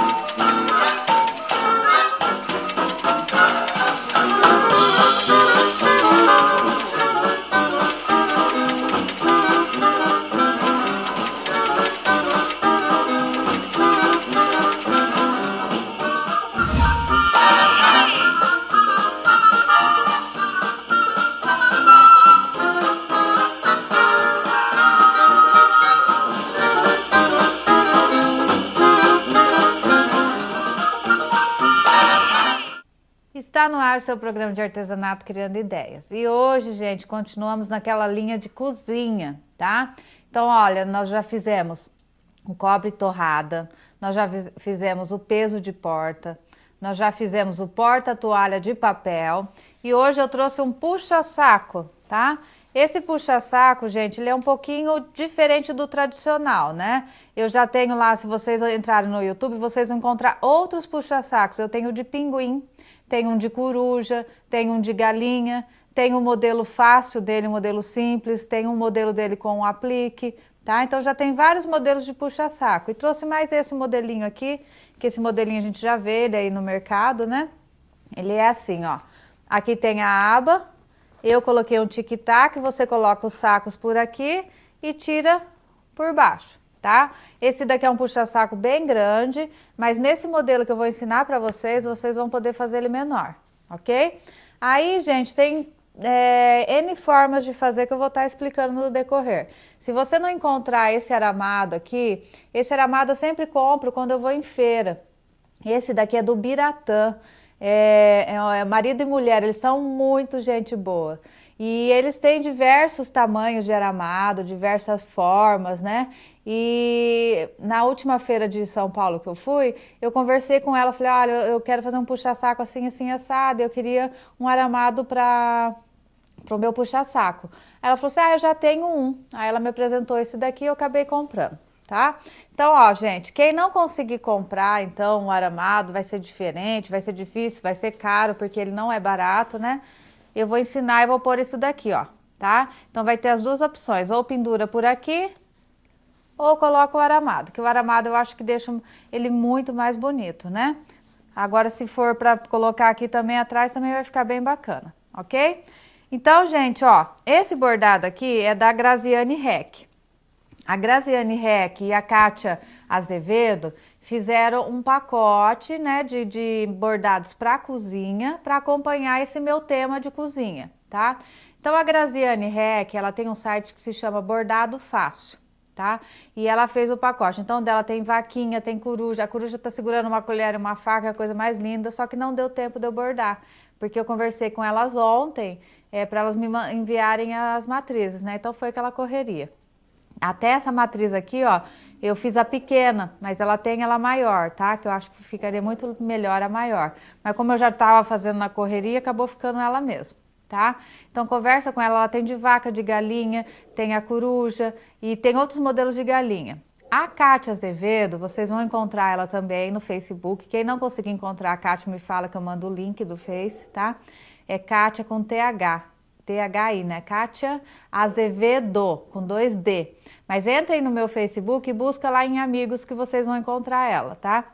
Thank you. seu programa de artesanato Criando Ideias. E hoje, gente, continuamos naquela linha de cozinha, tá? Então, olha, nós já fizemos o cobre torrada, nós já fizemos o peso de porta, nós já fizemos o porta-toalha de papel e hoje eu trouxe um puxa-saco, tá? Esse puxa-saco, gente, ele é um pouquinho diferente do tradicional, né? Eu já tenho lá, se vocês entrarem no YouTube, vocês vão encontrar outros puxa-sacos. Eu tenho de pinguim, tem um de coruja, tem um de galinha, tem um modelo fácil dele, um modelo simples, tem um modelo dele com um aplique, tá? Então já tem vários modelos de puxa-saco. E trouxe mais esse modelinho aqui, que esse modelinho a gente já vê ele aí no mercado, né? Ele é assim, ó. Aqui tem a aba, eu coloquei um tic-tac, você coloca os sacos por aqui e tira por baixo tá? Esse daqui é um puxa-saco bem grande, mas nesse modelo que eu vou ensinar para vocês, vocês vão poder fazer ele menor, ok? Aí, gente, tem é, N formas de fazer que eu vou estar tá explicando no decorrer. Se você não encontrar esse aramado aqui, esse aramado eu sempre compro quando eu vou em feira. Esse daqui é do Biratã. É, é, é marido e mulher, eles são muito gente boa. E eles têm diversos tamanhos de aramado, diversas formas, né? E na última feira de São Paulo que eu fui, eu conversei com ela, falei: "Olha, eu quero fazer um puxa-saco assim assim assado, eu queria um aramado para para o meu puxa-saco. Ela falou assim: Ah, eu já tenho um. Aí ela me apresentou esse daqui e eu acabei comprando, tá? Então, ó, gente, quem não conseguir comprar, então, o aramado, vai ser diferente, vai ser difícil, vai ser caro, porque ele não é barato, né? Eu vou ensinar e vou pôr isso daqui, ó, tá? Então, vai ter as duas opções: ou pendura por aqui ou coloca o aramado, que o aramado eu acho que deixa ele muito mais bonito, né? Agora, se for para colocar aqui também atrás, também vai ficar bem bacana, ok? Então, gente, ó, esse bordado aqui é da Graziane Heck. A Graziane Heck e a Kátia Azevedo fizeram um pacote né, de, de bordados para cozinha para acompanhar esse meu tema de cozinha, tá? Então, a Graziane Heck ela tem um site que se chama Bordado Fácil tá? E ela fez o pacote. Então dela tem vaquinha, tem coruja. A coruja está segurando uma colher, uma faca, é coisa mais linda, só que não deu tempo de eu bordar, porque eu conversei com elas ontem, é, para elas me enviarem as matrizes, né? Então foi aquela correria. Até essa matriz aqui, ó, eu fiz a pequena, mas ela tem ela maior, tá? Que eu acho que ficaria muito melhor a maior. Mas como eu já estava fazendo na correria, acabou ficando ela mesmo tá? Então conversa com ela, ela tem de vaca, de galinha, tem a coruja e tem outros modelos de galinha. A Kátia Azevedo, vocês vão encontrar ela também no Facebook. Quem não conseguir encontrar a Kátia, me fala que eu mando o link do Face, tá? É Kátia com TH, THI, né? Kátia Azevedo, com 2D. Mas entrem no meu Facebook e busca lá em amigos que vocês vão encontrar ela, tá?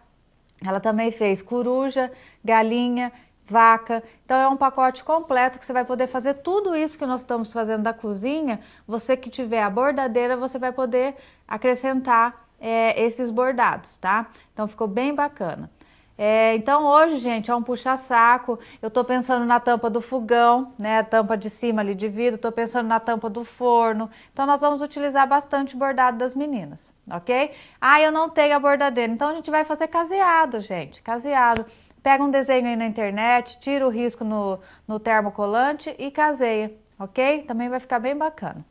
Ela também fez coruja, galinha vaca. Então é um pacote completo que você vai poder fazer tudo isso que nós estamos fazendo da cozinha. Você que tiver a bordadeira, você vai poder acrescentar é, esses bordados, tá? Então ficou bem bacana. É, então hoje, gente, é um puxa-saco. Eu tô pensando na tampa do fogão, né? A tampa de cima ali de vidro, tô pensando na tampa do forno. Então nós vamos utilizar bastante bordado das meninas, ok? Ah, eu não tenho a bordadeira. Então a gente vai fazer caseado, gente. Caseado pega um desenho aí na internet, tira o risco no, no termocolante e caseia, ok? Também vai ficar bem bacana.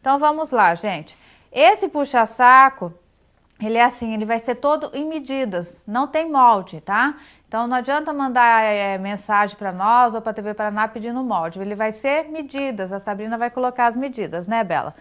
Então vamos lá, gente. Esse puxa-saco, ele é assim, ele vai ser todo em medidas, não tem molde, tá? Então não adianta mandar é, mensagem para nós ou para a TV Paraná pedindo molde, ele vai ser medidas, a Sabrina vai colocar as medidas, né, Bela?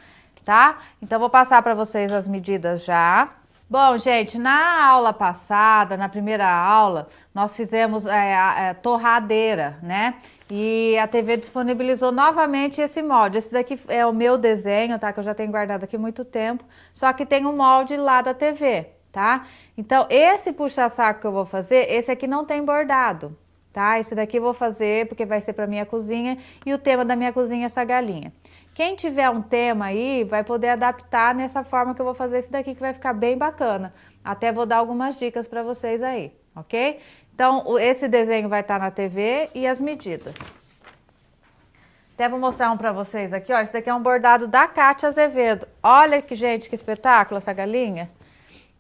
Tá? Então vou passar para vocês as medidas já. Bom, gente, na aula passada, na primeira aula, nós fizemos é, a, a é, torradeira, né? E a TV disponibilizou novamente esse molde. Esse daqui é o meu desenho, tá? Que eu já tenho guardado aqui muito tempo. Só que tem um molde lá da TV, tá? Então, esse puxa-saco que eu vou fazer, esse aqui não tem bordado, tá? Esse daqui eu vou fazer porque vai ser para minha cozinha e o tema da minha cozinha é essa galinha. Quem tiver um tema aí vai poder adaptar nessa forma que eu vou fazer esse daqui que vai ficar bem bacana. Até vou dar algumas dicas para vocês aí, ok? Então, esse desenho vai estar tá na TV e as medidas. Até vou mostrar um para vocês aqui, ó. Esse daqui é um bordado da Cátia Azevedo. Olha que, gente, que espetáculo essa galinha.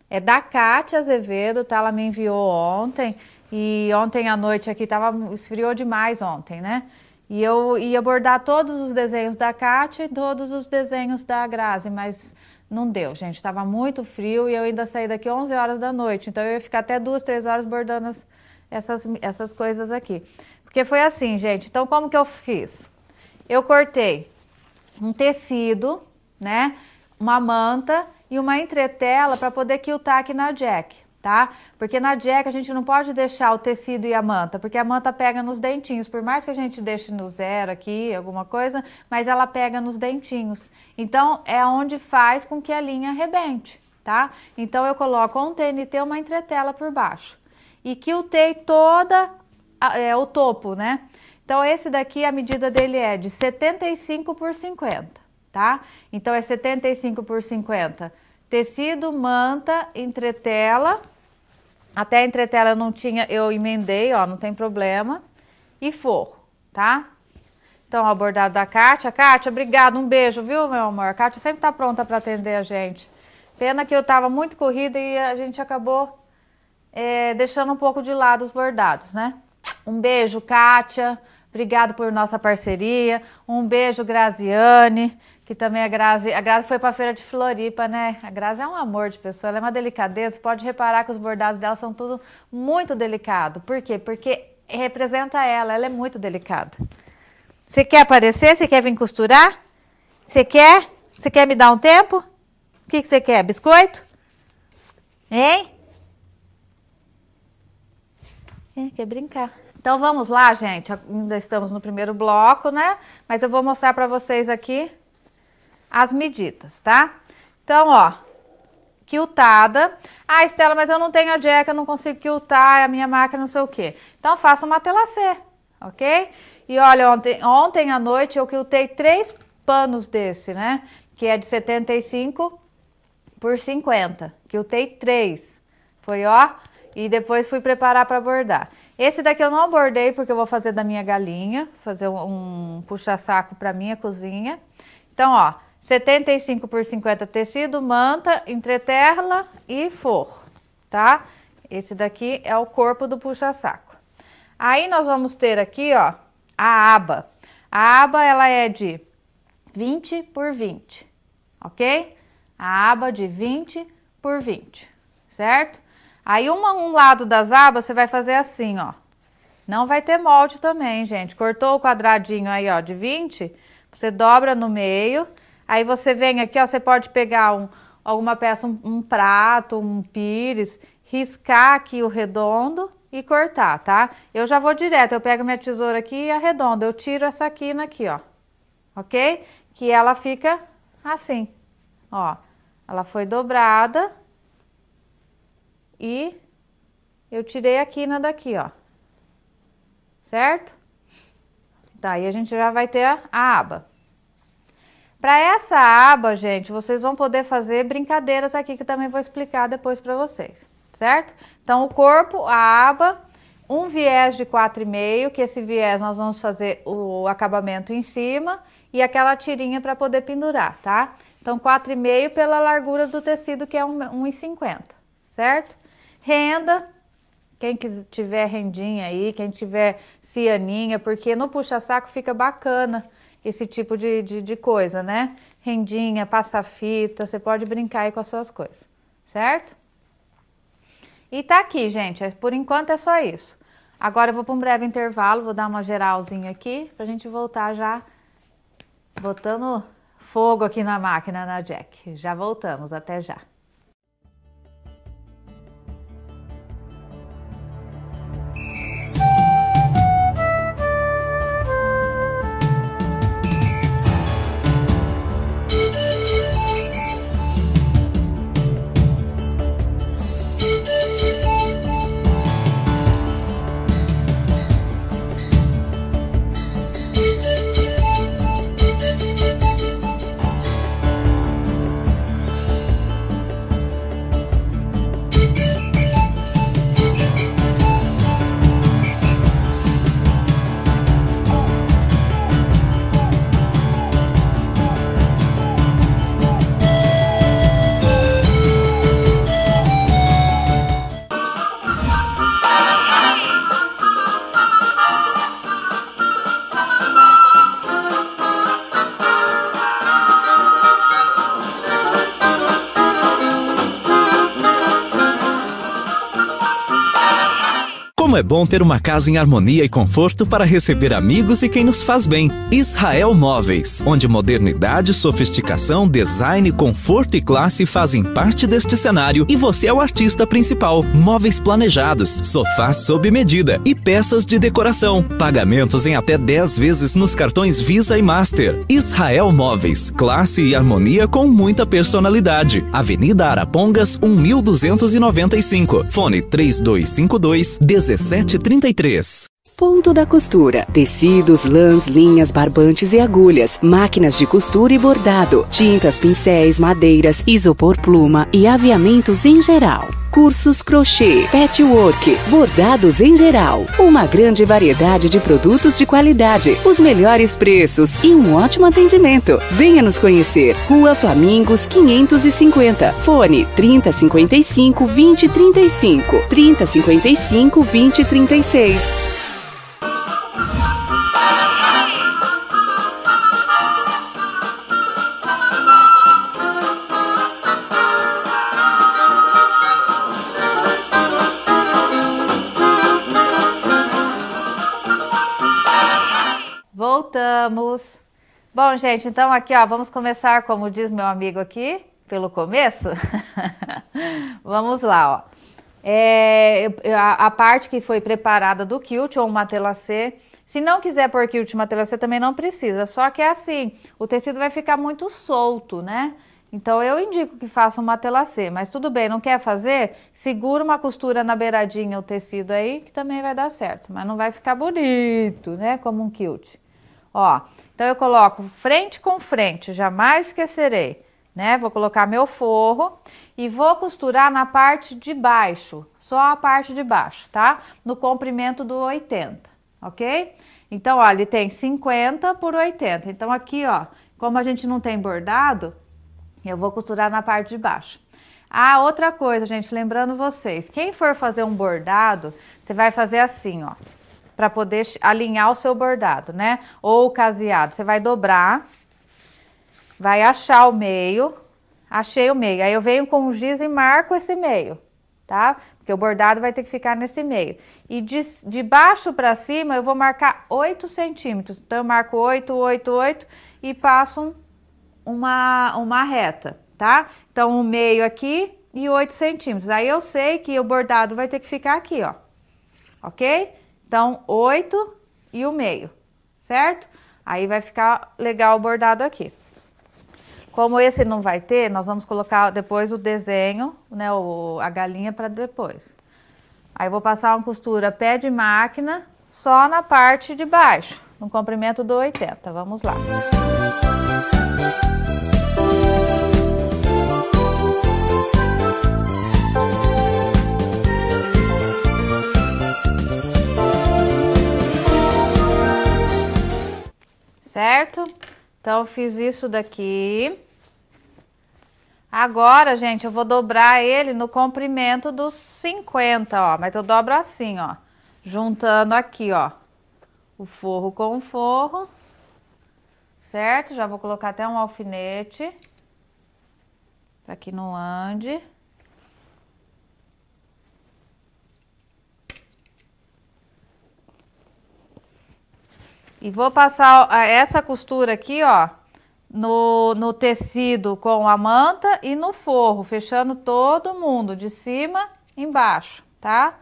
É da Cátia Azevedo, tá? Ela me enviou ontem. E ontem à noite aqui tava esfriou demais ontem, né? E eu ia abordar todos os desenhos da Kátia e todos os desenhos da Grazi, mas não deu, gente. Estava muito frio e eu ainda saí daqui 11 horas da noite. Então eu ia ficar até duas, três horas bordando as, essas, essas coisas aqui. Porque foi assim, gente. Então como que eu fiz? Eu cortei um tecido, né? Uma manta e uma entretela para poder quiltar aqui na jack tá? Porque na dieta a gente não pode deixar o tecido e a manta, porque a manta pega nos dentinhos, por mais que a gente deixe no zero aqui, alguma coisa, mas ela pega nos dentinhos. Então é onde faz com que a linha rebente, tá? Então eu coloco um TNT, uma entretela por baixo e quiltei toda a, é, o topo, né? Então esse daqui a medida dele é de 75 por 50, tá? Então é 75 por 50. Tecido, manta, entretela. Até a entretela eu não tinha, eu emendei, ó, não tem problema. E forro, tá? Então, ó, bordado da Kátia. Kátia, obrigada, um beijo, viu, meu amor? A Kátia sempre tá pronta para atender a gente. Pena que eu tava muito corrida e a gente acabou é, deixando um pouco de lado os bordados, né? Um beijo, Kátia. Obrigado por nossa parceria. Um beijo, Graziane que também a Grazi, a Grazi foi para a feira de Floripa, né? A Grazi é um amor de pessoa, ela é uma delicadeza, pode reparar que os bordados dela são tudo muito delicado. Por quê? Porque representa ela, ela é muito delicada. Você quer aparecer? Você quer vir costurar? Você quer? Você quer me dar um tempo? O que, que você quer? Biscoito? Hein? É, quer brincar. Então vamos lá, gente. Ainda estamos no primeiro bloco, né? Mas eu vou mostrar para vocês aqui as medidas, tá? Então, ó, quiltada. Ah, Estela, mas eu não tenho a jack, eu não consigo quiltar, é a minha máquina não sei o quê. Então, faça uma tela C, ok? E olha, ontem, ontem à noite eu quiltei três panos desse, né? Que é de 75 por 50. Quiltei três. Foi, ó, e depois fui preparar para bordar. Esse daqui eu não bordei porque eu vou fazer da minha galinha, fazer um, um puxa-saco para minha cozinha. Então, ó, 75 por 50 tecido, manta, entreterla e forro, tá? Esse daqui é o corpo do puxa-saco. Aí nós vamos ter aqui, ó, a aba. A aba, ela é de 20 por 20, ok? A aba de 20 por 20, certo? Aí uma, um lado das abas você vai fazer assim, ó. Não vai ter molde também, gente. Cortou o quadradinho aí, ó, de 20, você dobra no meio Aí você vem aqui, ó, você pode pegar um, alguma peça, um, um prato, um pires, riscar aqui o redondo e cortar, tá? Eu já vou direto, eu pego minha tesoura aqui e arredondo, eu tiro essa quina aqui, ó, ok? Que ela fica assim, ó, ela foi dobrada e eu tirei a quina daqui, ó, certo? Daí E a gente já vai ter a aba. Para essa aba, gente, vocês vão poder fazer brincadeiras aqui que também vou explicar depois para vocês, certo? Então, o corpo, a aba, um viés de 4,5, que esse viés nós vamos fazer o acabamento em cima e aquela tirinha para poder pendurar, tá? Então, 4,5 pela largura do tecido, que é 1,50, certo? Renda, quem tiver rendinha aí, quem tiver cianinha, porque no puxa-saco fica bacana, esse tipo de, de, de coisa, né? Rendinha, passa-fita, você pode brincar aí com as suas coisas, certo? E tá aqui, gente, é, por enquanto é só isso. Agora eu vou para um breve intervalo, vou dar uma geralzinha aqui, pra gente voltar já botando fogo aqui na máquina, na Jack. Já voltamos, até já. bom ter uma casa em harmonia e conforto para receber amigos e quem nos faz bem. Israel Móveis, onde modernidade, sofisticação, design, conforto e classe fazem parte deste cenário e você é o artista principal. Móveis planejados, sofás sob medida e peças de decoração. Pagamentos em até 10 vezes nos cartões Visa e Master. Israel Móveis, classe e harmonia com muita personalidade. Avenida Arapongas 1295. Fone 3252 17 3733. Ponto da Costura. Tecidos, lãs, linhas, barbantes e agulhas, máquinas de costura e bordado, tintas, pincéis, madeiras, isopor pluma e aviamentos em geral. Cursos crochê, patchwork, bordados em geral. Uma grande variedade de produtos de qualidade, os melhores preços e um ótimo atendimento. Venha nos conhecer. Rua Flamingos 550. Fone 3055 2035. 3055 2036. Voltamos. Bom, gente, então aqui ó, vamos começar, como diz meu amigo aqui, pelo começo. vamos lá, ó. É, a, a, parte que foi preparada do quilt ou uma C. Se não quiser pôr quilt uma C, também não precisa. Só que é assim, o tecido vai ficar muito solto, né? Então eu indico que faça uma C, mas tudo bem, não quer fazer? Segura uma costura na beiradinha o tecido aí, que também vai dar certo, mas não vai ficar bonito, né? Como um quilt. Ó, então eu coloco frente com frente, jamais esquecerei, né? Vou colocar meu forro e vou costurar na parte de baixo, só a parte de baixo, tá? No comprimento do 80, ok? Então, ó, ele tem 50 por 80. Então, aqui, ó, como a gente não tem bordado, eu vou costurar na parte de baixo. Ah, outra coisa, gente, lembrando vocês, quem for fazer um bordado, você vai fazer assim, ó para poder alinhar o seu bordado, né? Ou o caseado. Você vai dobrar, vai achar o meio, achei o meio. Aí eu venho com o giz e marco esse meio, tá? Porque o bordado vai ter que ficar nesse meio. E de, de baixo para cima eu vou marcar 8 centímetros. Então eu marco 8, 8, 8 e passo uma, uma reta, tá? Então o meio aqui e 8 centímetros. Aí eu sei que o bordado vai ter que ficar aqui, ó. Ok? Então, 8 e o meio, certo? Aí vai ficar legal o bordado aqui. Como esse não vai ter, nós vamos colocar depois o desenho, né, o, a galinha para depois. Aí vou passar uma costura pé de máquina só na parte de baixo, no comprimento do 80. Vamos lá. Música certo? Então, fiz isso daqui. Agora, gente, eu vou dobrar ele no comprimento dos 50, ó. Mas eu dobro assim, ó. Juntando aqui, ó. O forro com o forro. Certo? Já vou colocar até um alfinete. Pra que não ande. E vou passar essa costura aqui, ó, no, no tecido com a manta e no forro, fechando todo mundo, de cima embaixo, tá?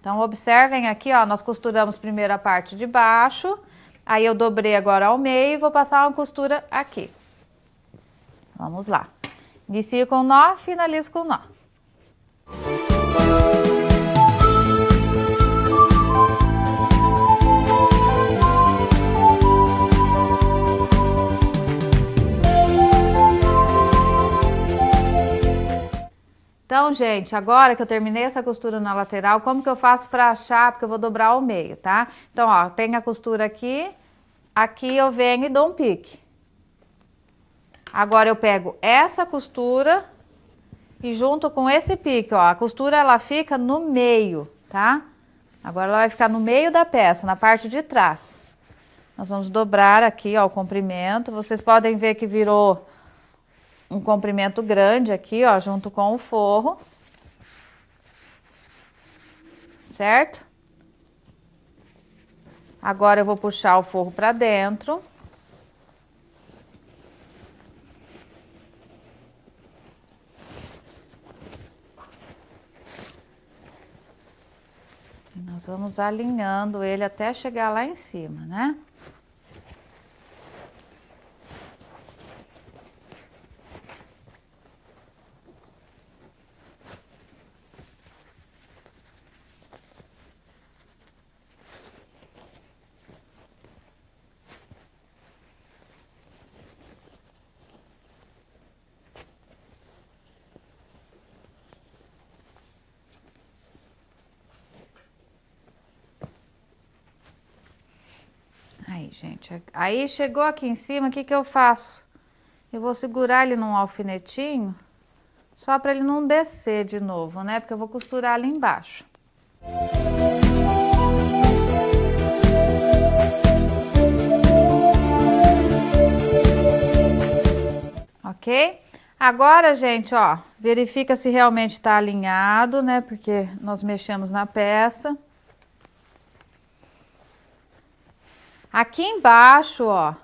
Então, observem aqui, ó, nós costuramos primeiro a parte de baixo, aí eu dobrei agora ao meio e vou passar uma costura aqui. Vamos lá. Inicio com nó, finalizo com nó. Então, gente, agora que eu terminei essa costura na lateral, como que eu faço para achar? Porque eu vou dobrar ao meio, tá? Então, ó, tem a costura aqui, aqui eu venho e dou um pique. Agora eu pego essa costura e junto com esse pique, ó, a costura ela fica no meio, tá? Agora ela vai ficar no meio da peça, na parte de trás. Nós vamos dobrar aqui, ó, o comprimento. Vocês podem ver que virou um comprimento grande aqui, ó, junto com o forro. Certo? Agora eu vou puxar o forro para dentro. Nós vamos alinhando ele até chegar lá em cima, né? Aí chegou aqui em cima, o que, que eu faço? Eu vou segurar ele num alfinetinho, só para ele não descer de novo, né? Porque eu vou costurar ali embaixo. Ok? Agora, gente, ó, verifica se realmente está alinhado, né? Porque nós mexemos na peça. Aqui embaixo, ó,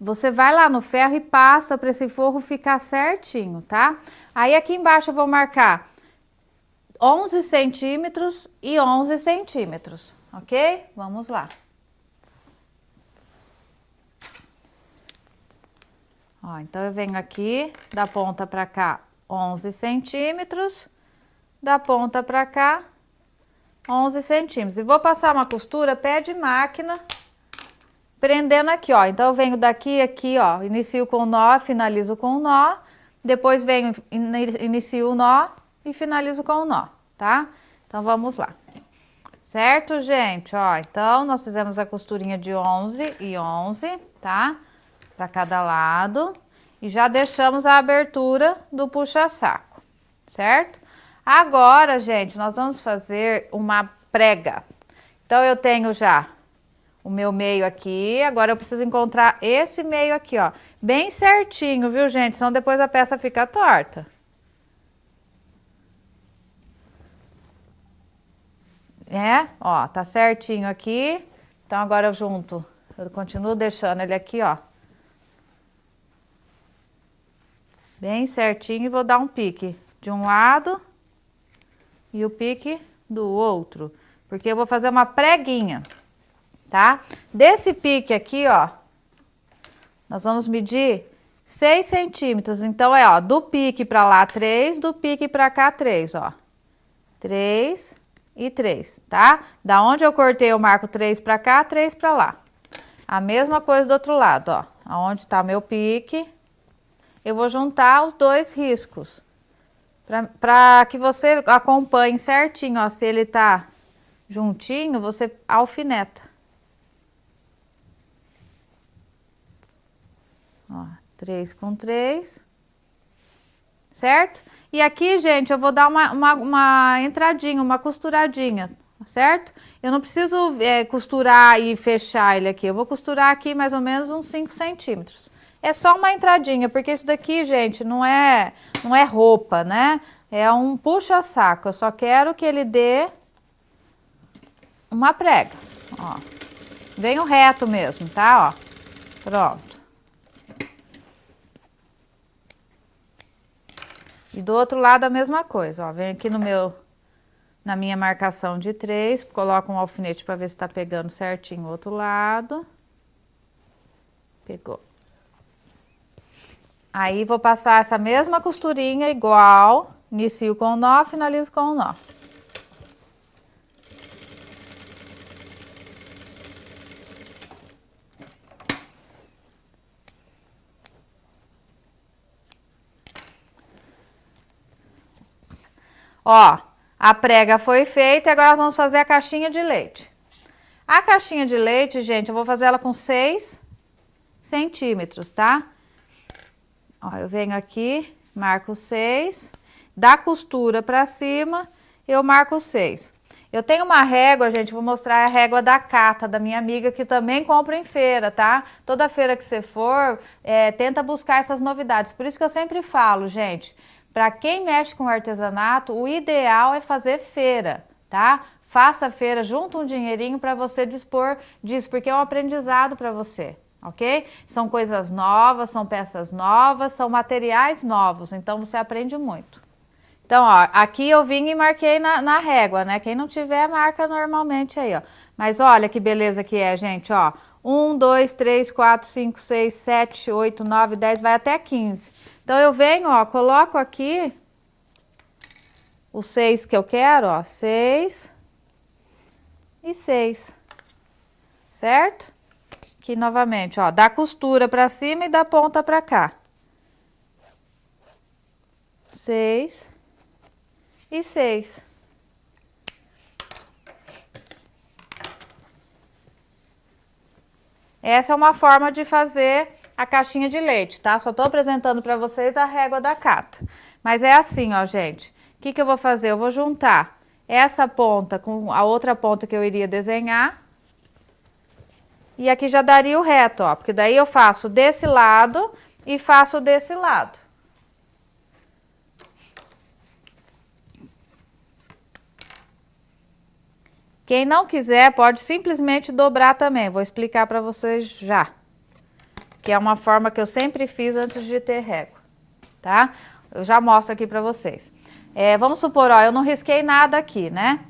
você vai lá no ferro e passa para esse forro ficar certinho, tá? Aí aqui embaixo eu vou marcar 11 centímetros e 11 centímetros, ok? Vamos lá. Ó, então eu venho aqui da ponta para cá 11 centímetros, da ponta para cá 11 centímetros. E vou passar uma costura pé de máquina Prendendo aqui, ó. Então, eu venho daqui, aqui, ó. Inicio com o nó, finalizo com o nó. Depois venho, inicio o nó e finalizo com o nó, tá? Então, vamos lá. Certo, gente? Ó, então, nós fizemos a costurinha de 11 e 11, tá? Pra cada lado. E já deixamos a abertura do puxa-saco, certo? Agora, gente, nós vamos fazer uma prega. Então, eu tenho já o meu meio aqui. Agora eu preciso encontrar esse meio aqui, ó. Bem certinho, viu, gente? Senão depois a peça fica torta. É, ó, tá certinho aqui. Então agora eu junto, eu continuo deixando ele aqui, ó. Bem certinho e vou dar um pique de um lado e o pique do outro. Porque eu vou fazer uma preguinha tá? Desse pique aqui, ó, nós vamos medir 6 centímetros. Então, é, ó, do pique pra lá 3, do pique pra cá 3, ó. 3 e 3, tá? Da onde eu cortei, eu marco 3 pra cá, 3 pra lá. A mesma coisa do outro lado, ó. Aonde tá meu pique, eu vou juntar os dois riscos. pra que você acompanhe certinho, ó, se ele tá juntinho, você alfineta. Ó, três com três. Certo? E aqui, gente, eu vou dar uma, uma, uma entradinha, uma costuradinha, certo? Eu não preciso é, costurar e fechar ele aqui. Eu vou costurar aqui mais ou menos uns 5 centímetros. É só uma entradinha, porque isso daqui, gente, não é, não é roupa, né? É um puxa-saco. Eu só quero que ele dê uma prega, ó. Venho reto mesmo, tá? Ó, pronto. E do outro lado a mesma coisa, ó, vem aqui no meu, na minha marcação de três, coloco um alfinete para ver se tá pegando certinho o outro lado. Pegou. Aí, vou passar essa mesma costurinha igual, inicio com o nó, finalizo com o nó. Ó, a prega foi feita e agora vamos fazer a caixinha de leite. A caixinha de leite, gente, eu vou fazer ela com 6 centímetros, tá? Ó, eu venho aqui, marco 6, da costura pra cima, eu marco 6. Eu tenho uma régua, gente, vou mostrar a régua da Cata, da minha amiga, que também compra em feira, tá? Toda feira que você for, é, tenta buscar essas novidades. Por isso que eu sempre falo, gente, para quem mexe com artesanato, o ideal é fazer feira, tá? Faça feira, junta um dinheirinho para você dispor disso, porque é um aprendizado para você ok? São coisas novas, são peças novas, são materiais novos, então você aprende muito. Então, ó, aqui eu vim e marquei na, na régua, né? Quem não tiver, marca normalmente aí, ó. Mas olha que beleza que é, gente, ó. 1, 2, 3, 4, 5, 6, 7, 8, 9, 10, vai até 15. Então, eu venho, ó, coloco aqui os seis que eu quero, ó, seis e seis, certo? Aqui novamente, ó, da costura pra cima e da ponta pra cá. Seis e seis. Essa é uma forma de fazer a caixinha de leite, tá? Só tô apresentando para vocês a régua da cata. Mas é assim, ó, gente. O que, que eu vou fazer? Eu vou juntar essa ponta com a outra ponta que eu iria desenhar. E aqui já daria o reto, ó, porque daí eu faço desse lado e faço desse lado. Quem não quiser pode simplesmente dobrar também, vou explicar para vocês já que é uma forma que eu sempre fiz antes de ter régua, tá? Eu já mostro aqui para vocês. É, vamos supor, ó, eu não risquei nada aqui, né?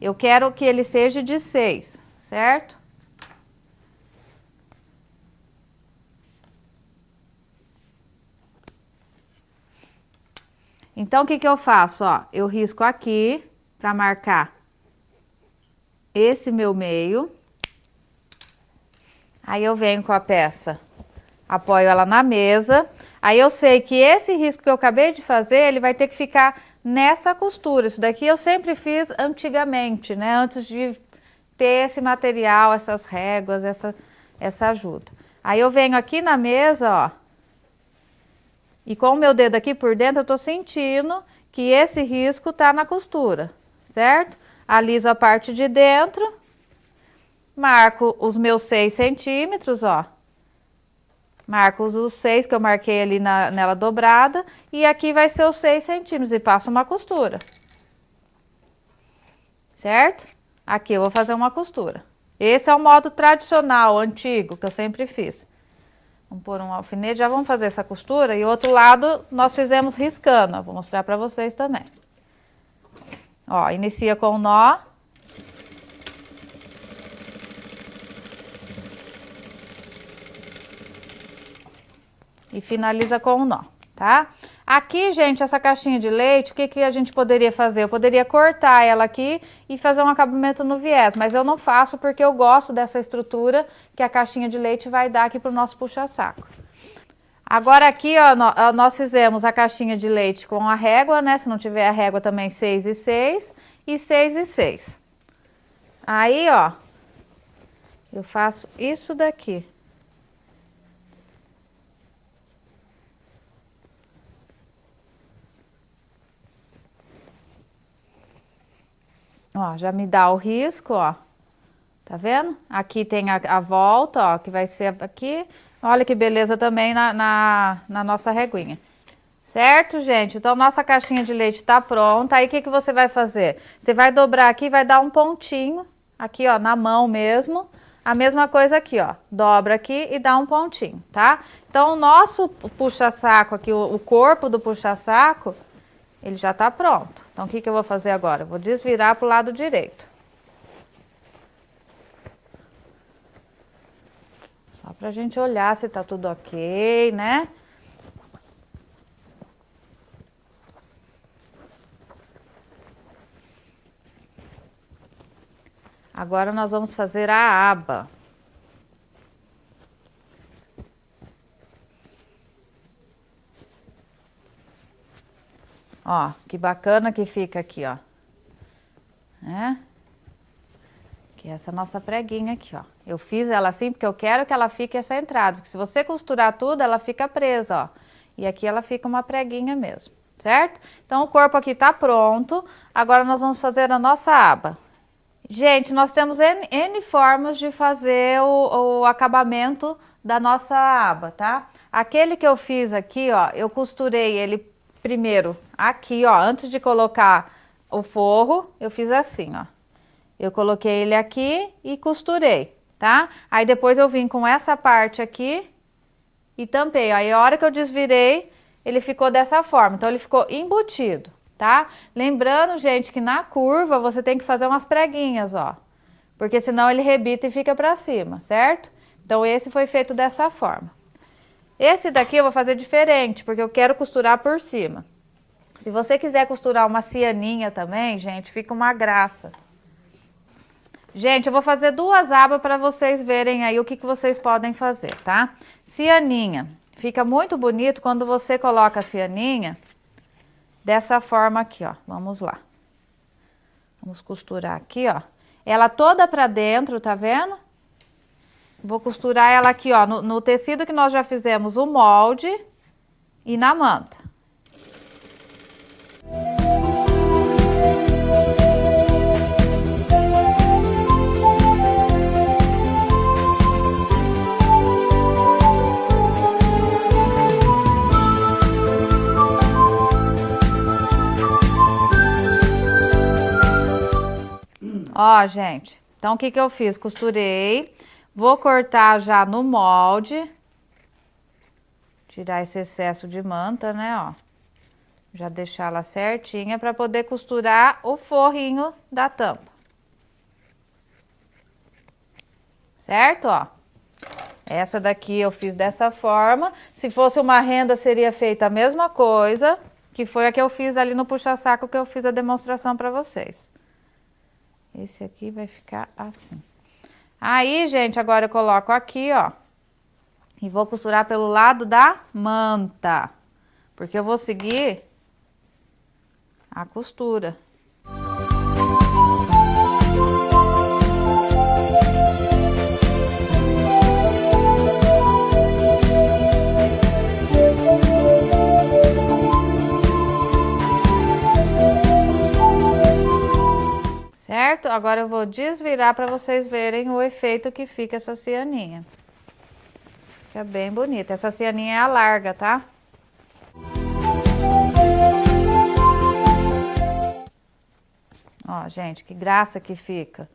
Eu quero que ele seja de 6, certo? Então, o que, que eu faço? Ó, eu risco aqui para marcar esse meu meio. Aí, eu venho com a peça apoio ela na mesa. Aí eu sei que esse risco que eu acabei de fazer, ele vai ter que ficar nessa costura. Isso daqui eu sempre fiz antigamente, né? Antes de ter esse material, essas réguas, essa, essa ajuda. Aí eu venho aqui na mesa, ó. E com o meu dedo aqui por dentro, eu tô sentindo que esse risco tá na costura, certo? Aliso a parte de dentro. Marco os meus 6 centímetros, ó marco os 6 que eu marquei ali na, nela dobrada e aqui vai ser os 6 centímetros e passo uma costura. Certo? Aqui eu vou fazer uma costura. Esse é o modo tradicional, antigo, que eu sempre fiz. Vamos pôr um alfinete, já vamos fazer essa costura. E o outro lado nós fizemos riscando, vou mostrar pra vocês também. Ó, inicia com o nó, E finaliza com um nó, tá? Aqui, gente, essa caixinha de leite, o que, que a gente poderia fazer? Eu poderia cortar ela aqui e fazer um acabamento no viés, mas eu não faço porque eu gosto dessa estrutura que a caixinha de leite vai dar aqui pro nosso puxa-saco. Agora aqui, ó, nós fizemos a caixinha de leite com a régua, né? Se não tiver a régua também, 6 e 6 e 6 e 6. Aí, ó, eu faço isso daqui. Ó, já me dá o risco, ó. Tá vendo? Aqui tem a, a volta, ó, que vai ser aqui. Olha que beleza também na, na, na nossa reguinha. Certo, gente? Então, nossa caixinha de leite tá pronta. Aí, o que, que você vai fazer? Você vai dobrar aqui, vai dar um pontinho, aqui, ó, na mão mesmo. A mesma coisa aqui, ó. Dobra aqui e dá um pontinho, tá? Então, o nosso puxa-saco aqui, o, o corpo do puxa-saco, ele já tá pronto. Então, o que, que eu vou fazer agora? Vou desvirar para o lado direito. Só para a gente olhar se está tudo ok, né? Agora nós vamos fazer a aba. Ó, que bacana que fica aqui, ó. Né? Que é essa nossa preguinha aqui, ó. Eu fiz ela assim porque eu quero que ela fique essa entrada. Porque se você costurar tudo, ela fica presa, ó. E aqui ela fica uma preguinha mesmo, certo? Então, o corpo aqui tá pronto. Agora, nós vamos fazer a nossa aba. Gente, nós temos N, N formas de fazer o, o acabamento da nossa aba, tá? Aquele que eu fiz aqui, ó, eu costurei ele primeiro, aqui, ó, antes de colocar o forro, eu fiz assim, ó. Eu coloquei ele aqui e costurei, tá? Aí depois eu vim com essa parte aqui e tampei. Ó. Aí a hora que eu desvirei, ele ficou dessa forma. Então ele ficou embutido, tá? Lembrando, gente, que na curva você tem que fazer umas preguinhas, ó. Porque senão ele rebita e fica pra cima, certo? Então esse foi feito dessa forma. Esse daqui eu vou fazer diferente, porque eu quero costurar por cima. Se você quiser costurar uma cianinha também, gente, fica uma graça. Gente, eu vou fazer duas abas para vocês verem aí o que, que vocês podem fazer, tá? Cianinha. Fica muito bonito quando você coloca a cianinha dessa forma aqui, ó. Vamos lá. Vamos costurar aqui, ó. Ela toda para dentro, tá vendo? Vou costurar ela aqui, ó, no, no tecido que nós já fizemos o molde e na manta. Ó, gente, então o que que eu fiz? Costurei, Vou cortar já no molde. Tirar esse excesso de manta, né, ó. Já deixar ela certinha para poder costurar o forrinho da tampa. Certo, ó. Essa daqui eu fiz dessa forma. Se fosse uma renda, seria feita a mesma coisa, que foi a que eu fiz ali no puxa-saco, que eu fiz a demonstração para vocês. Esse aqui vai ficar assim. Aí, gente, agora eu coloco aqui, ó, e vou costurar pelo lado da manta, porque eu vou seguir a costura. certo? Agora eu vou desvirar para vocês verem o efeito que fica essa cianinha. Fica bem bonita. Essa cianinha é a larga, tá? Ó, gente, que graça que fica.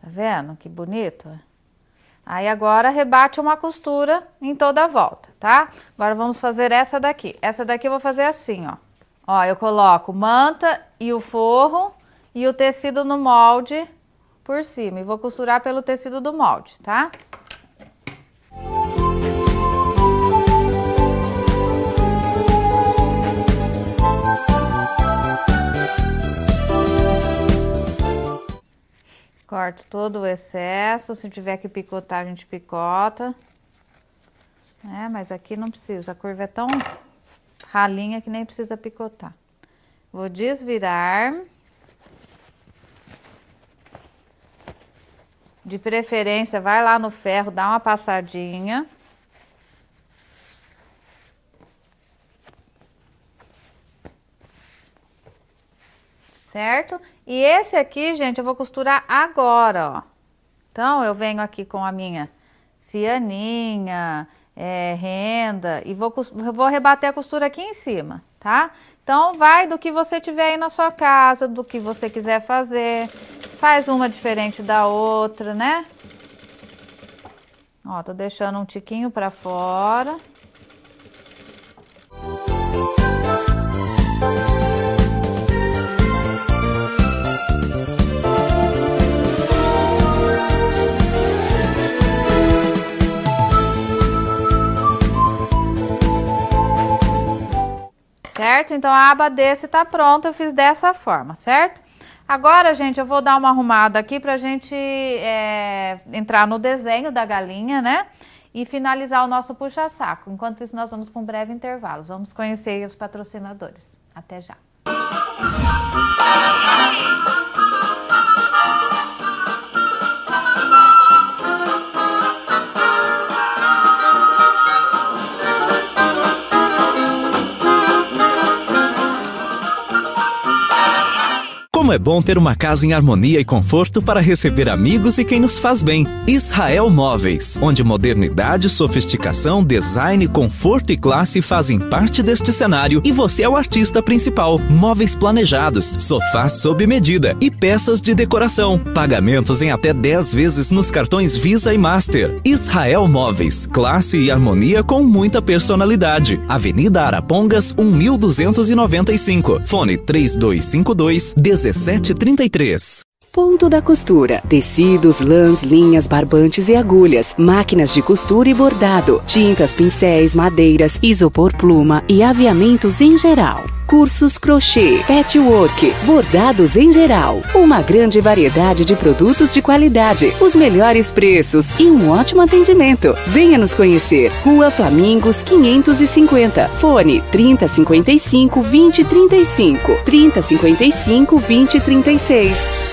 Tá vendo? Que bonito. Aí agora rebate uma costura em toda a volta, tá? Agora vamos fazer essa daqui. Essa daqui eu vou fazer assim, ó. Ó, eu coloco manta e o forro e o tecido no molde por cima. E vou costurar pelo tecido do molde, tá? Corto todo o excesso, se tiver que picotar, a gente picota. É, mas aqui não precisa, a curva é tão ralinha que nem precisa picotar. Vou desvirar. De preferência, vai lá no ferro, dá uma passadinha. Certo? E esse aqui, gente, eu vou costurar agora, ó. Então, eu venho aqui com a minha cianinha, é, renda e vou, vou rebater a costura aqui em cima, tá? Então, vai do que você tiver aí na sua casa, do que você quiser fazer. Faz uma diferente da outra, né? Ó, tô deixando um tiquinho pra fora. certo? Então, a aba desse tá pronta, eu fiz dessa forma, certo? Agora, gente, eu vou dar uma arrumada aqui pra gente é, entrar no desenho da galinha, né? E finalizar o nosso puxa-saco. Enquanto isso, nós vamos para um breve intervalo. Vamos conhecer os patrocinadores. Até já! Como é bom ter uma casa em harmonia e conforto para receber amigos e quem nos faz bem. Israel Móveis, onde modernidade, sofisticação, design, conforto e classe fazem parte deste cenário e você é o artista principal. Móveis planejados, sofás sob medida e peças de decoração. Pagamentos em até 10 vezes nos cartões Visa e Master. Israel Móveis, classe e harmonia com muita personalidade. Avenida Arapongas, 1295. Fone 3252 17 1733. Ponto da Costura. Tecidos, lãs, linhas, barbantes e agulhas, máquinas de costura e bordado, tintas, pincéis, madeiras, isopor pluma e aviamentos em geral. Cursos crochê, patchwork, bordados em geral. Uma grande variedade de produtos de qualidade, os melhores preços e um ótimo atendimento. Venha nos conhecer. Rua Flamingos 550. Fone 3055 2035. 3055 2036.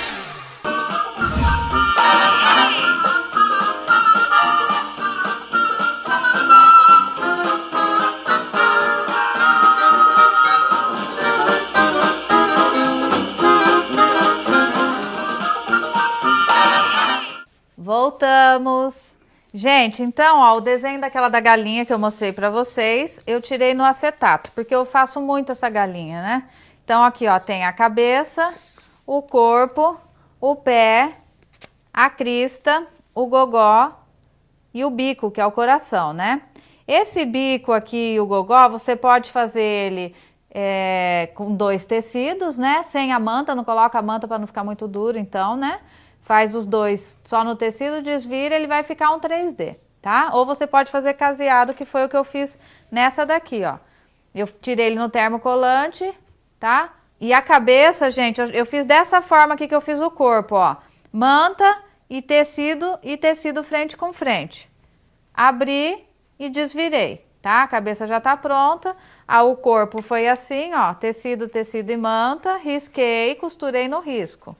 Gente, então, ó, o desenho daquela da galinha que eu mostrei para vocês, eu tirei no acetato, porque eu faço muito essa galinha, né? Então, aqui, ó, tem a cabeça, o corpo, o pé, a crista, o gogó e o bico, que é o coração, né? Esse bico aqui, o gogó, você pode fazer ele é, com dois tecidos, né? Sem a manta, não coloca a manta para não ficar muito duro, então, né? faz os dois só no tecido, desvira, ele vai ficar um 3D, tá? Ou você pode fazer caseado, que foi o que eu fiz nessa daqui, ó. Eu tirei ele no termocolante, tá? E a cabeça, gente, eu, eu fiz dessa forma aqui que eu fiz o corpo, ó. Manta e tecido e tecido frente com frente. Abri e desvirei, tá? A cabeça já tá pronta. Ah, o corpo foi assim, ó, tecido, tecido e manta, risquei, costurei no risco,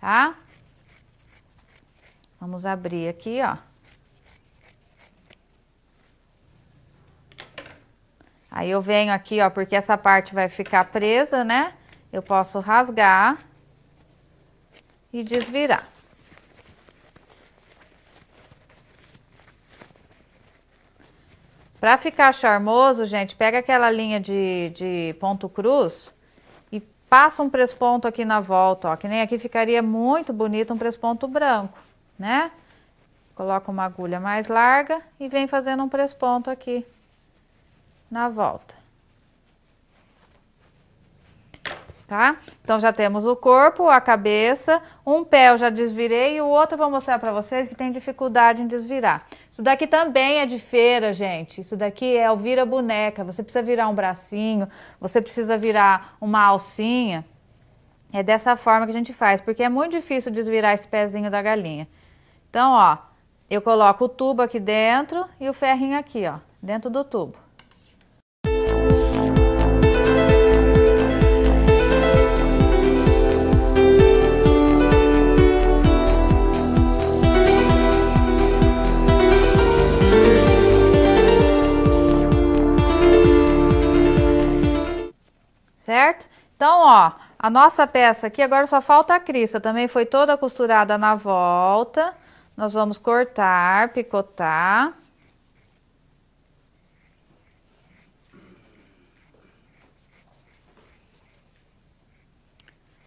tá? Vamos abrir aqui, ó. Aí eu venho aqui, ó, porque essa parte vai ficar presa, né? Eu posso rasgar e desvirar. Pra ficar charmoso, gente, pega aquela linha de, de ponto cruz e passa um presponto aqui na volta, ó. Que nem aqui ficaria muito bonito um presponto branco né? Coloca uma agulha mais larga e vem fazendo um presponto aqui na volta. Tá? Então, já temos o corpo, a cabeça, um pé eu já desvirei e o outro eu vou mostrar pra vocês que tem dificuldade em desvirar. Isso daqui também é de feira, gente. Isso daqui é o vira-boneca. Você precisa virar um bracinho, você precisa virar uma alcinha. É dessa forma que a gente faz, porque é muito difícil desvirar esse pezinho da galinha. Então, ó, eu coloco o tubo aqui dentro e o ferrinho aqui, ó, dentro do tubo. Certo? Então, ó, a nossa peça aqui agora só falta a crista, também foi toda costurada na volta. Nós vamos cortar, picotar.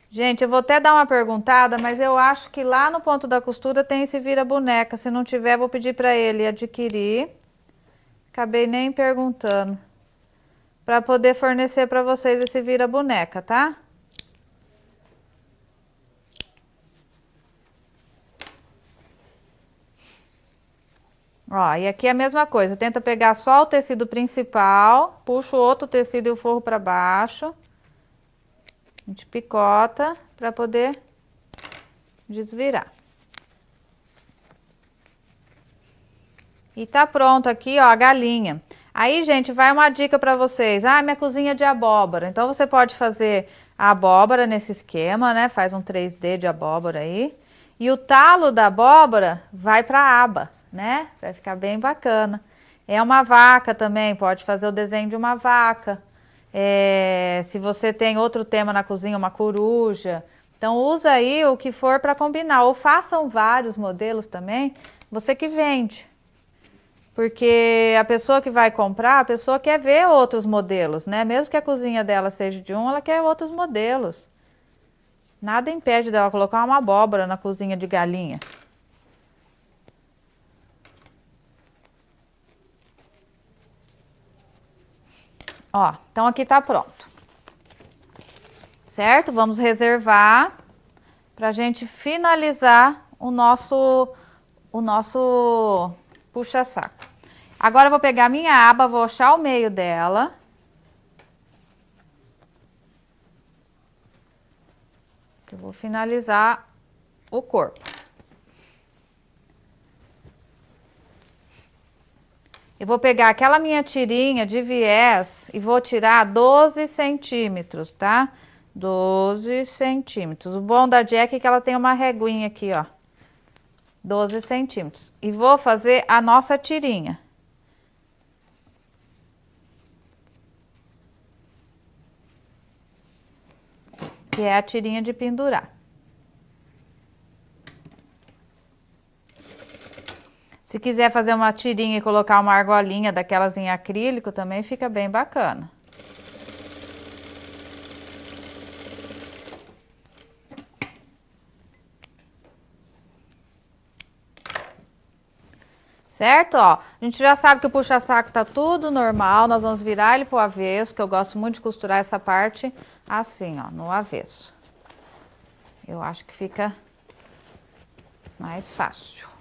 Gente, eu vou até dar uma perguntada, mas eu acho que lá no ponto da costura tem esse vira-boneca. Se não tiver, vou pedir para ele adquirir. Acabei nem perguntando. Para poder fornecer para vocês esse vira-boneca, tá? Ó, e aqui é a mesma coisa, tenta pegar só o tecido principal, puxa o outro tecido e o forro para baixo. A gente picota para poder desvirar. E tá pronto aqui, ó, a galinha. Aí, gente, vai uma dica para vocês. Ah, minha cozinha é de abóbora. Então, você pode fazer a abóbora nesse esquema, né? Faz um 3D de abóbora aí. E o talo da abóbora vai para aba né? Vai ficar bem bacana. É uma vaca também, pode fazer o desenho de uma vaca. É, se você tem outro tema na cozinha, uma coruja. Então usa aí o que for para combinar. Ou façam vários modelos também, você que vende. Porque a pessoa que vai comprar, a pessoa quer ver outros modelos, né? Mesmo que a cozinha dela seja de um, ela quer outros modelos. Nada impede dela colocar uma abóbora na cozinha de galinha. Ó, então aqui tá pronto. Certo? Vamos reservar pra gente finalizar o nosso o nosso puxa-saco. Agora eu vou pegar minha aba, vou achar o meio dela. Eu vou finalizar o corpo. Eu vou pegar aquela minha tirinha de viés e vou tirar 12 centímetros, tá? 12 centímetros. O bom da Jack é que ela tem uma reguinha aqui, ó. 12 centímetros. E vou fazer a nossa tirinha. Que é a tirinha de pendurar. Se quiser fazer uma tirinha e colocar uma argolinha daquelas em acrílico, também fica bem bacana. Certo? Ó, a gente já sabe que o puxa-saco tá tudo normal, nós vamos virar ele pro avesso, que eu gosto muito de costurar essa parte assim, ó, no avesso. Eu acho que fica mais fácil.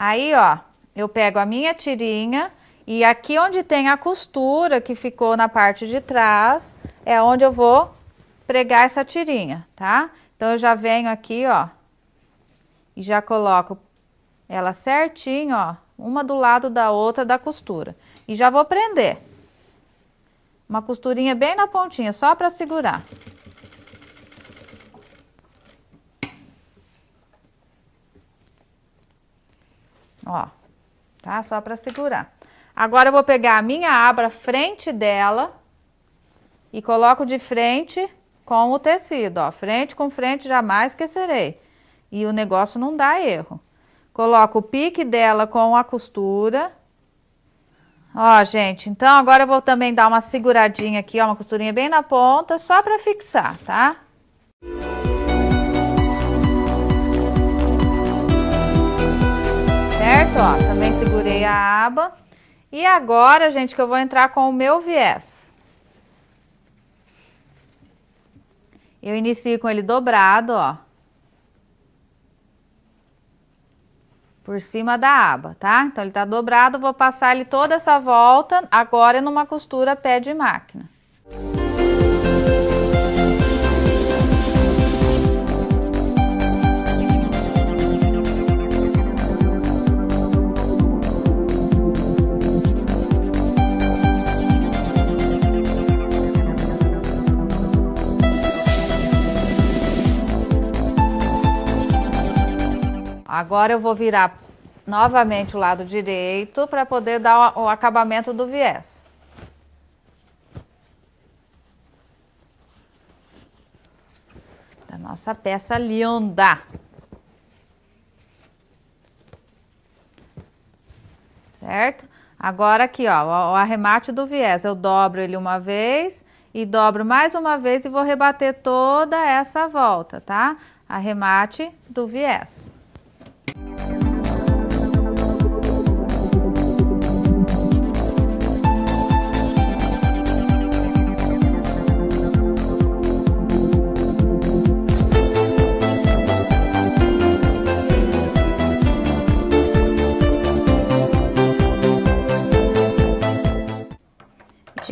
Aí, ó, eu pego a minha tirinha e aqui onde tem a costura que ficou na parte de trás, é onde eu vou pregar essa tirinha, tá? Então, eu já venho aqui, ó, e já coloco ela certinho, ó, uma do lado da outra da costura. E já vou prender. Uma costurinha bem na pontinha, só para segurar. Ó, tá? Só para segurar. Agora eu vou pegar a minha abra frente dela e coloco de frente com o tecido, ó. Frente com frente, jamais esquecerei. E o negócio não dá erro. Coloco o pique dela com a costura. Ó, gente, então agora eu vou também dar uma seguradinha aqui, ó, uma costurinha bem na ponta, só pra fixar, tá? Música Segurei a aba. E agora, gente, que eu vou entrar com o meu viés. Eu inicio com ele dobrado, ó. Por cima da aba, tá? Então, ele tá dobrado, vou passar ele toda essa volta, agora numa costura pé de máquina. Música agora eu vou virar novamente o lado direito para poder dar o acabamento do viés. Da nossa peça linda. Certo? Agora aqui, ó, o arremate do viés, eu dobro ele uma vez e dobro mais uma vez e vou rebater toda essa volta, tá? Arremate do viés.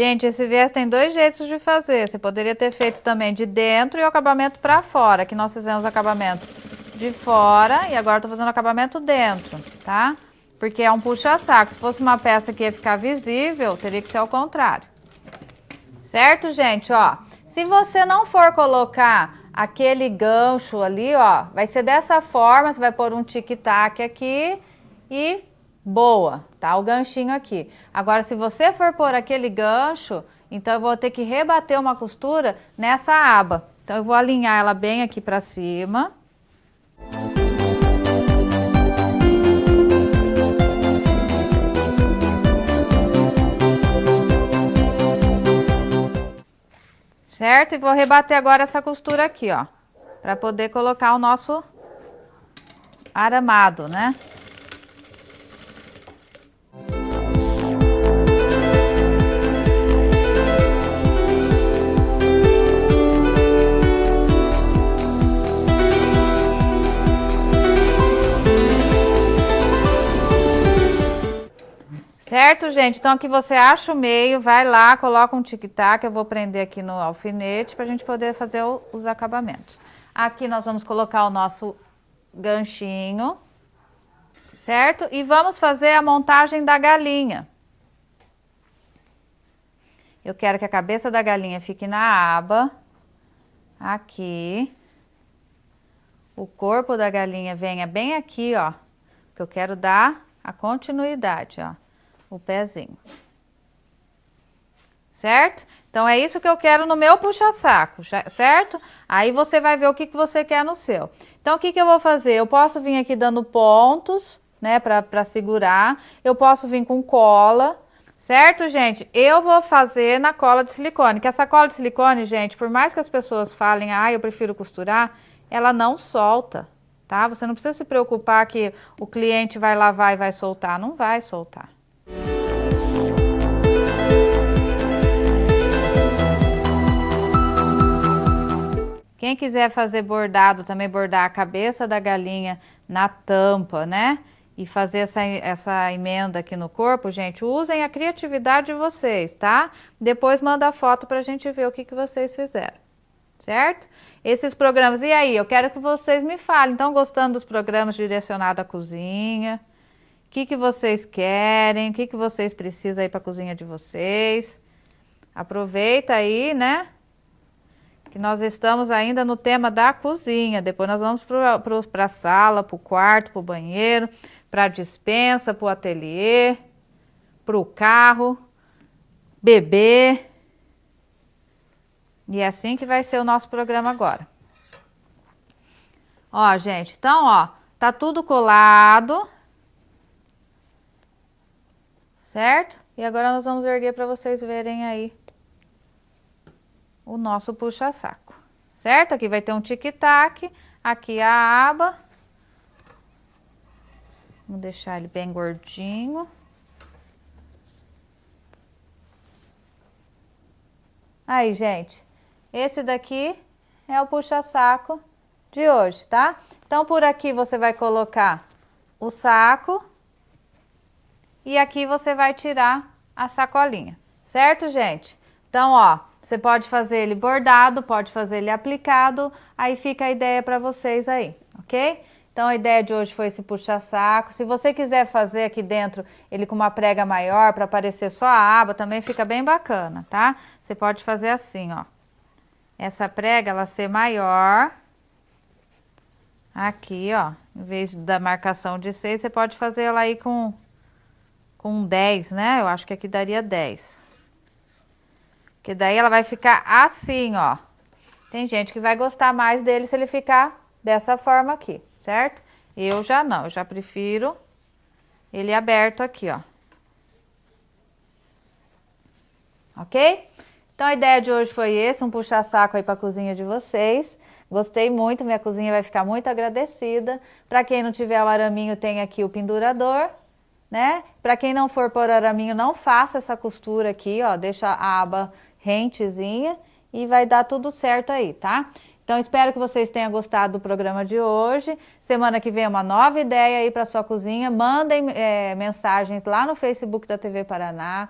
Gente, esse viés tem dois jeitos de fazer. Você poderia ter feito também de dentro e o acabamento para fora, que nós fizemos acabamento de fora e agora estou fazendo acabamento dentro, tá? Porque é um puxa-saco. Se fosse uma peça que ia ficar visível, teria que ser ao contrário. Certo, gente? Ó, se você não for colocar aquele gancho ali, ó, vai ser dessa forma. Você vai pôr um tic-tac aqui e boa, tá o ganchinho aqui. Agora, se você for pôr aquele gancho, então eu vou ter que rebater uma costura nessa aba. Então, eu vou alinhar ela bem aqui pra cima. Certo? E vou rebater agora essa costura aqui, ó. Pra poder colocar o nosso aramado, né? Certo, gente? Então aqui você acha o meio, vai lá, coloca um tic-tac, eu vou prender aqui no alfinete para a gente poder fazer o, os acabamentos. Aqui nós vamos colocar o nosso ganchinho, certo? E vamos fazer a montagem da galinha. Eu quero que a cabeça da galinha fique na aba, aqui. O corpo da galinha venha bem aqui, ó, que eu quero dar a continuidade, ó o pezinho. Certo? Então, é isso que eu quero no meu puxa-saco, certo? Aí você vai ver o que, que você quer no seu. Então, o que, que eu vou fazer? Eu posso vir aqui dando pontos, né, para segurar. Eu posso vir com cola, certo, gente? Eu vou fazer na cola de silicone, que essa cola de silicone, gente, por mais que as pessoas falem, ah, eu prefiro costurar, ela não solta, tá? Você não precisa se preocupar que o cliente vai lavar e vai soltar, não vai soltar. Quem quiser fazer bordado, também bordar a cabeça da galinha na tampa, né? E fazer essa, essa emenda aqui no corpo, gente, usem a criatividade de vocês, tá? Depois manda a foto pra gente ver o que, que vocês fizeram, certo? Esses programas, e aí, eu quero que vocês me falem, estão gostando dos programas direcionados à cozinha? O que, que vocês querem? O que, que vocês precisam aí para a cozinha de vocês? Aproveita aí, né? Que nós estamos ainda no tema da cozinha. Depois nós vamos para a sala, para o quarto, para o banheiro, para a dispensa, para o ateliê, para o carro, bebê. E é assim que vai ser o nosso programa agora. Ó, gente, então, ó, tá tudo colado certo? E agora nós vamos erguer para vocês verem aí o nosso puxa-saco, certo? Aqui vai ter um tic-tac, aqui a aba. Vamos deixar ele bem gordinho. Aí, gente, esse daqui é o puxa-saco de hoje, tá? Então, por aqui você vai colocar o saco e aqui você vai tirar a sacolinha, certo, gente? Então, ó, você pode fazer ele bordado, pode fazer ele aplicado, aí fica a ideia para vocês aí, ok? Então a ideia de hoje foi esse puxa-saco. Se você quiser fazer aqui dentro ele com uma prega maior para aparecer só a aba, também fica bem bacana, tá? Você pode fazer assim, ó. Essa prega ela ser maior. Aqui, ó, em vez da marcação de seis, você pode fazer ela aí com com 10, né? Eu acho que aqui daria 10. porque daí ela vai ficar assim, ó. Tem gente que vai gostar mais dele se ele ficar dessa forma aqui, certo? Eu já não, eu já prefiro ele aberto aqui, ó. Ok? Então, a ideia de hoje foi esse, um puxa-saco aí para a cozinha de vocês. Gostei muito, minha cozinha vai ficar muito agradecida. Para quem não tiver o araminho, tem aqui o pendurador, né? Para quem não for por araminho, não faça essa costura aqui, ó, deixa a aba rentezinha e vai dar tudo certo aí, tá? Então, espero que vocês tenham gostado do programa de hoje. Semana que vem é uma nova ideia aí para sua cozinha. Mandem é, mensagens lá no Facebook da TV Paraná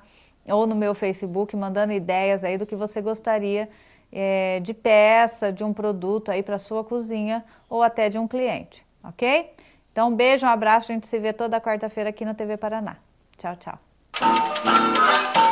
ou no meu Facebook, mandando ideias aí do que você gostaria é, de peça, de um produto aí para sua cozinha ou até de um cliente, ok? Então, um beijo, um abraço, a gente se vê toda quarta-feira aqui na TV Paraná. Tchau, tchau.